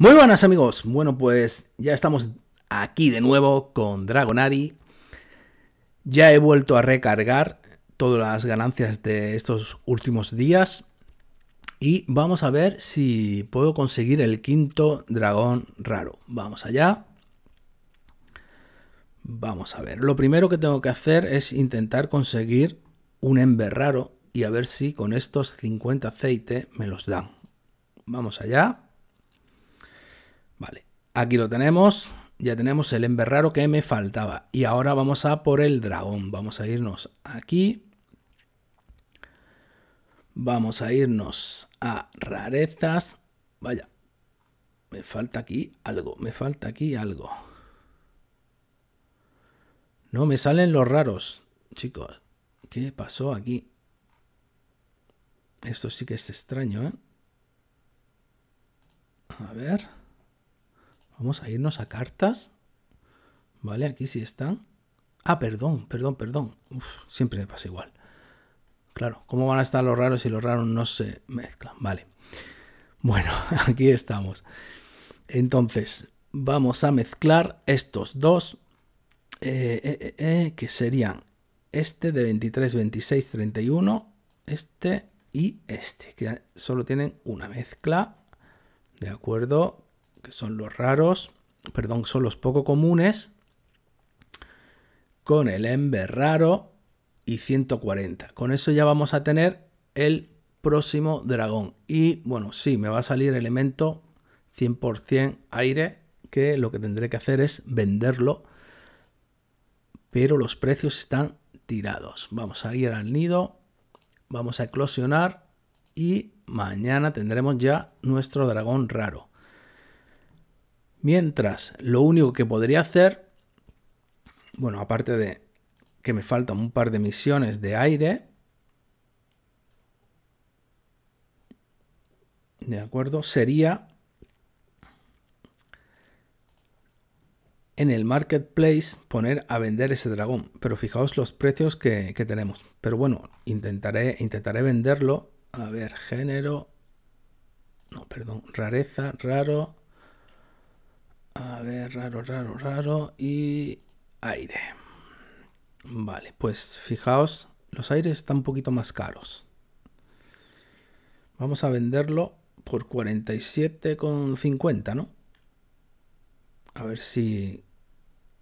Muy buenas amigos, bueno pues ya estamos aquí de nuevo con Dragonari. Ya he vuelto a recargar todas las ganancias de estos últimos días y vamos a ver si puedo conseguir el quinto dragón raro. Vamos allá. Vamos a ver, lo primero que tengo que hacer es intentar conseguir un ember raro y a ver si con estos 50 aceite me los dan. Vamos allá. Aquí lo tenemos. Ya tenemos el ember raro que me faltaba. Y ahora vamos a por el dragón. Vamos a irnos aquí. Vamos a irnos a rarezas. Vaya, me falta aquí algo, me falta aquí algo. No, me salen los raros, chicos. ¿Qué pasó aquí? Esto sí que es extraño, ¿eh? A ver. Vamos a irnos a cartas. Vale, aquí sí están. Ah, perdón, perdón, perdón. siempre me pasa igual. Claro, ¿cómo van a estar los raros si los raros no se mezclan? Vale. Bueno, aquí estamos. Entonces, vamos a mezclar estos dos, eh, eh, eh, que serían este de 23, 26, 31, este y este, que solo tienen una mezcla, ¿de acuerdo? son los raros, perdón, son los poco comunes, con el ember raro y 140. Con eso ya vamos a tener el próximo dragón. Y bueno, sí, me va a salir elemento 100% aire, que lo que tendré que hacer es venderlo. Pero los precios están tirados. Vamos a ir al nido, vamos a eclosionar y mañana tendremos ya nuestro dragón raro. Mientras, lo único que podría hacer, bueno, aparte de que me faltan un par de misiones de aire, ¿de acuerdo? Sería en el marketplace poner a vender ese dragón. Pero fijaos los precios que, tenemos. Pero bueno, intentaré, intentaré venderlo. A ver, género. No, perdón. Rareza, raro. A ver, raro, raro, raro. Y aire. Vale, pues fijaos, los aires están un poquito más caros. Vamos a venderlo por 47,50, ¿no? A ver si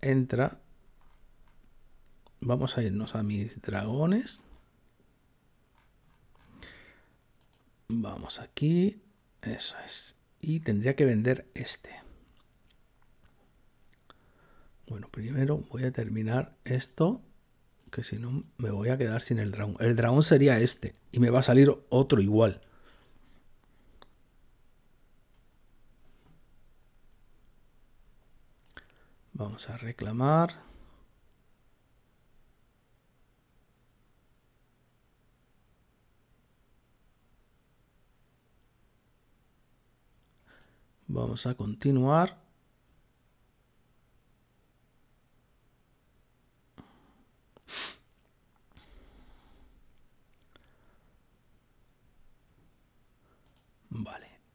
entra. Vamos a irnos a mis dragones. Vamos aquí. Eso es. Y tendría que vender este. Bueno, primero voy a terminar esto, que si no me voy a quedar sin el dragón. El dragón sería este, y me va a salir otro igual. Vamos a reclamar. Vamos a continuar.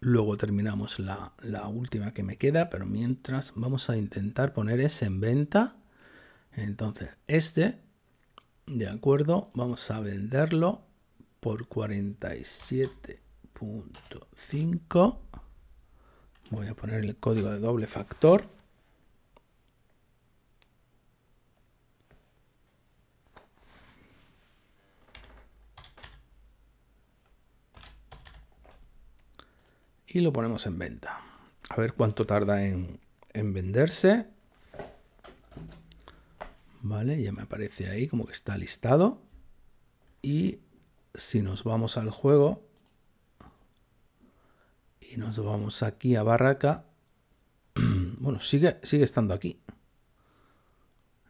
Luego terminamos la, última que me queda, pero mientras vamos a intentar poner ese en venta. Entonces, este, de acuerdo, vamos a venderlo por 47.5. Voy a poner el código de doble factor. y lo ponemos en venta. A ver cuánto tarda en, venderse. Vale, ya me aparece ahí como que está listado. Y si nos vamos al juego y nos vamos aquí a Barraca, bueno, sigue, sigue estando aquí.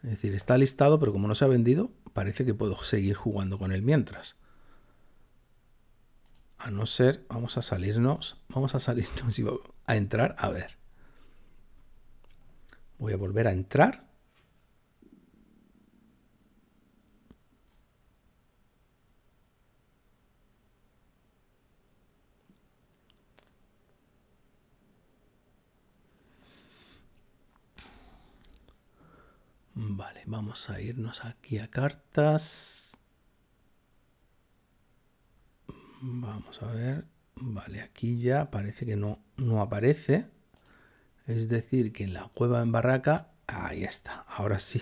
Es decir, está listado, pero como no se ha vendido, parece que puedo seguir jugando con él mientras. A no ser, vamos a salirnos, vamos a salirnos y vamos a entrar, a ver. Voy a volver a entrar. Vale, vamos a irnos aquí a cartas. Vamos a ver. Vale, aquí ya parece que no, no aparece. Es decir, que en la cueva en barraca, ahí está. Ahora sí.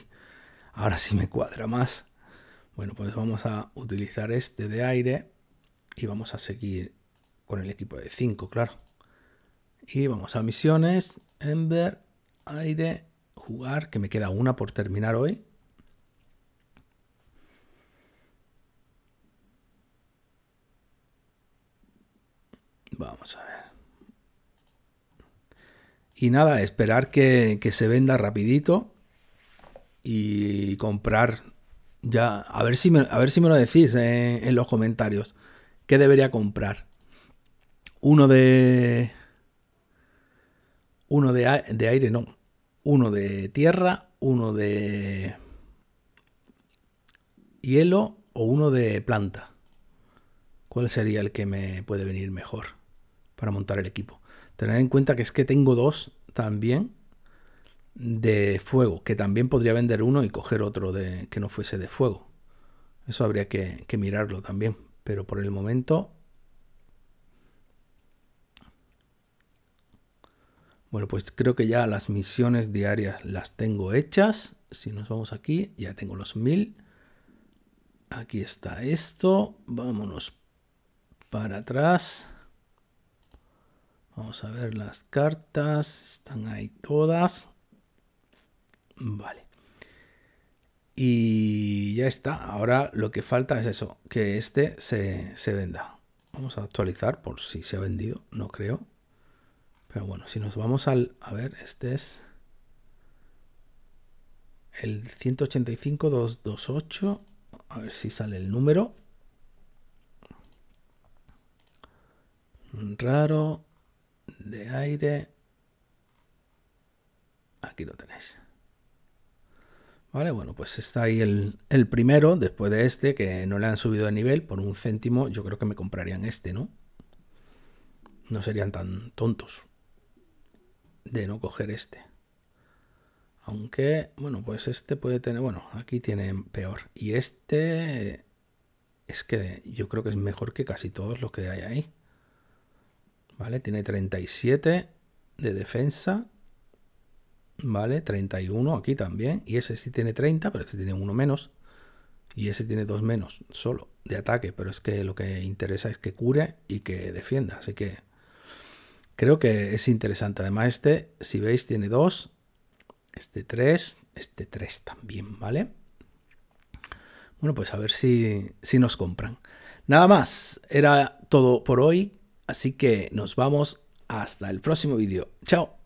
Ahora sí me cuadra más. Bueno, pues vamos a utilizar este de aire y vamos a seguir con el equipo de 5, claro. Y vamos a misiones, Ember, aire, jugar, que me queda una por terminar hoy. Vamos a ver. Y nada, esperar que, se venda rapidito y comprar ya. A ver si me, a ver si me lo decís en, los comentarios. ¿Qué debería comprar? Uno de... Uno de aire, no. Uno de tierra, uno de hielo o uno de planta. ¿Cuál sería el que me puede venir mejor? para montar el equipo. Tened en cuenta que es que tengo dos también de fuego, que también podría vender uno y coger otro de, que no fuese de fuego. Eso habría que, que mirarlo también. Pero por el momento... Bueno, pues creo que ya las misiones diarias las tengo hechas. Si nos vamos aquí, ya tengo los mil. Aquí está esto. Vámonos para atrás. Vamos a ver las cartas. Están ahí todas. Vale. Y ya está. Ahora lo que falta es eso. Que este se, venda. Vamos a actualizar por si se ha vendido. No creo. Pero bueno, si nos vamos al... A ver, este es... El 185-228. A ver si sale el número. Raro de aire. Aquí lo tenéis. Vale, bueno, pues está ahí el, el, primero, después de este, que no le han subido de nivel por un céntimo. Yo creo que me comprarían este, ¿no? No serían tan tontos de no coger este. Aunque, bueno, pues este puede tener, bueno, aquí tiene peor. Y este es que yo creo que es mejor que casi todos los que hay ahí. ¿vale? Tiene 37 de defensa, ¿vale? 31 aquí también. Y ese sí tiene 30, pero este tiene uno menos. Y ese tiene dos menos solo de ataque, pero es que lo que interesa es que cure y que defienda. Así que creo que es interesante. Además este, si veis, tiene dos, este 3, este 3 también, ¿vale? Bueno, pues a ver si, si nos compran. Nada más, era todo por hoy. Así que nos vamos hasta el próximo vídeo. Chao.